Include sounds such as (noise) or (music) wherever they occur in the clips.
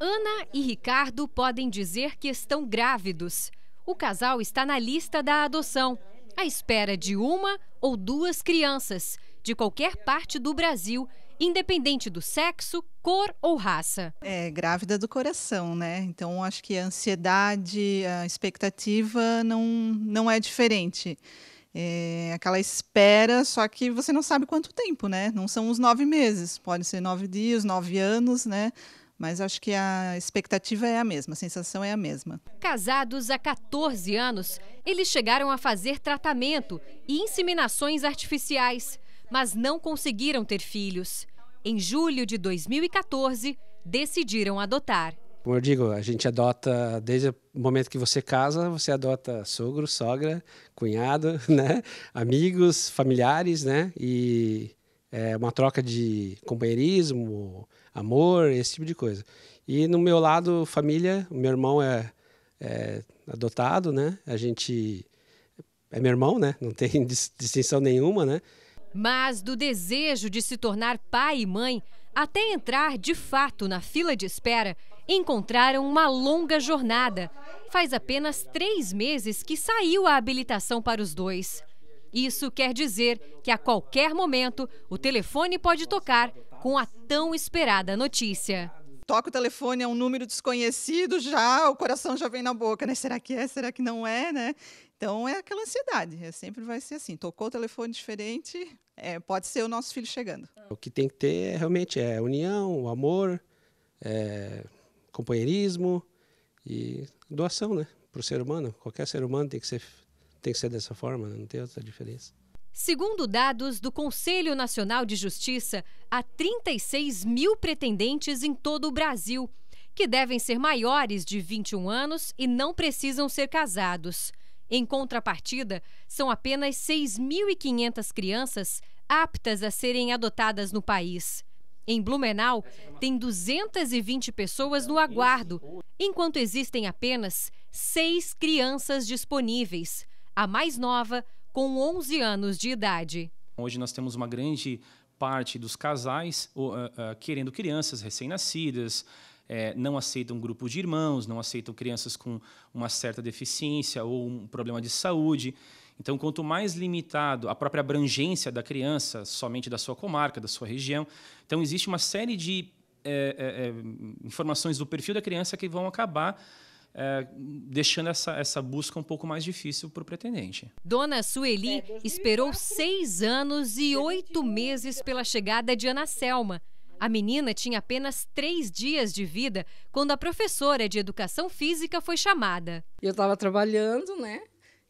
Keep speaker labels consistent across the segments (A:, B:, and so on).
A: Ana e Ricardo podem dizer que estão grávidos. O casal está na lista da adoção, à espera de uma ou duas crianças, de qualquer parte do Brasil, independente do sexo, cor ou raça. É
B: grávida do coração, né? Então acho que a ansiedade, a expectativa não, não é diferente. É aquela espera, só que você não sabe quanto tempo, né? Não são os nove meses, pode ser nove dias, nove anos, né? Mas acho que a expectativa é a mesma, a sensação é a mesma.
A: Casados há 14 anos, eles chegaram a fazer tratamento e inseminações artificiais, mas não conseguiram ter filhos. Em julho de 2014, decidiram adotar.
C: Como eu digo, a gente adota desde o momento que você casa, você adota sogro, sogra, cunhado, (laughs) né? amigos, familiares, né? E é uma troca de companheirismo, amor, esse tipo de coisa. E no meu lado, família, o meu irmão é, é adotado, né? A gente é meu irmão, né? Não tem (laughs) distinção nenhuma, né?
A: Mas do desejo de se tornar pai e mãe até entrar de fato na fila de espera, encontraram uma longa jornada. Faz apenas três meses que saiu a habilitação para os dois. Isso quer dizer que a qualquer momento o telefone pode tocar
B: com a tão esperada notícia. Toca o telefone, é um número desconhecido já, o coração já vem na boca, né? Será que é? Será que não é, né? Então é aquela ansiedade, é, sempre vai ser assim. Tocou o telefone diferente, é, pode ser o nosso filho chegando.
C: O que tem que ter é realmente é união, amor, é, companheirismo e doação, né? Para o ser humano, qualquer ser humano tem que ser tem que ser dessa forma, né? não tem outra diferença.
A: Segundo dados do Conselho Nacional de Justiça, há 36 mil pretendentes em todo o Brasil, que devem ser maiores de 21 anos e não precisam ser casados. Em contrapartida, são apenas 6.500 crianças aptas a serem adotadas no país. Em Blumenau, tem 220 pessoas no aguardo, enquanto existem apenas seis crianças disponíveis a mais nova, com 11 anos de idade. Hoje nós temos uma grande parte dos casais uh, uh, querendo crianças recém-nascidas, é, não aceitam um grupo de irmãos, não aceitam crianças com uma certa deficiência ou um problema de saúde. Então, quanto mais limitado a própria abrangência da criança, somente da sua comarca, da sua região, então existe uma série de é, é, informações do perfil da criança que vão acabar é, deixando essa, essa busca um pouco mais difícil
C: para o pretendente.
A: Dona Sueli é, esperou seis anos e oito meses pela chegada de Ana Selma. A menina tinha apenas três dias de vida quando a professora de educação física foi chamada.
B: Eu estava trabalhando, né?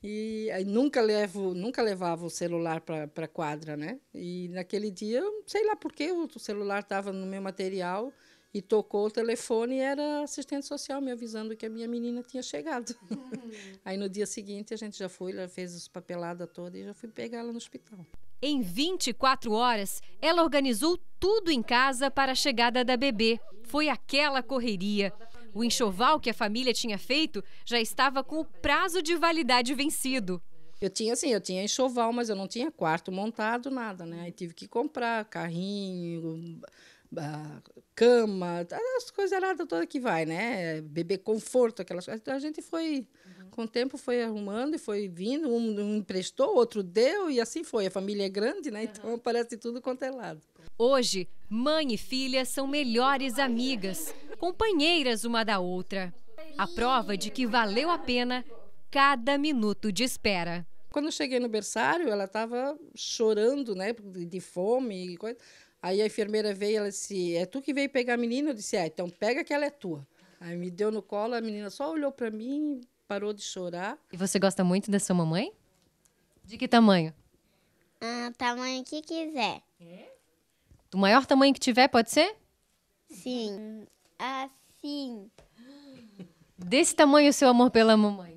B: E nunca levo, nunca levava o celular para a quadra, né? E naquele dia, sei lá por que o celular estava no meu material. E tocou o telefone e era assistente social me avisando que a minha menina tinha chegado. Hum. (laughs) Aí no dia seguinte a gente já foi, ela fez os papelada toda e já fui pegá-la no hospital. Em 24 horas,
A: ela organizou tudo em casa para a chegada da bebê. Foi aquela correria. O enxoval que a família tinha feito já estava com o prazo de validade
B: vencido. Eu tinha assim, eu tinha enxoval, mas eu não tinha quarto montado, nada, né? Aí tive que comprar carrinho, cama, as coisas erradas toda que vai, né? bebê conforto, aquelas coisas. Então a gente foi, uhum. com o tempo, foi arrumando e foi vindo. Um, um, emprestou, outro deu e assim foi. A família é grande, né? Então, uhum. Então aparece tudo quanto é lado. Hoje, mãe e filha são melhores amigas, companheiras
A: uma da outra. A prova de que valeu a pena cada minuto
B: de espera. Quando eu cheguei no berçário, ela estava chorando, né, de fome e coisa. Aí a enfermeira veio, ela disse: É tu que veio pegar a menina? Eu disse: É, então pega que ela é tua. Aí me deu no colo, a menina só olhou para mim, parou de chorar.
A: E você gosta muito da sua mamãe? De que tamanho?
B: Ah, tamanho que quiser. É?
A: Do maior tamanho que tiver, pode ser?
B: Sim. Assim.
A: Desse tamanho o seu amor pela mamãe?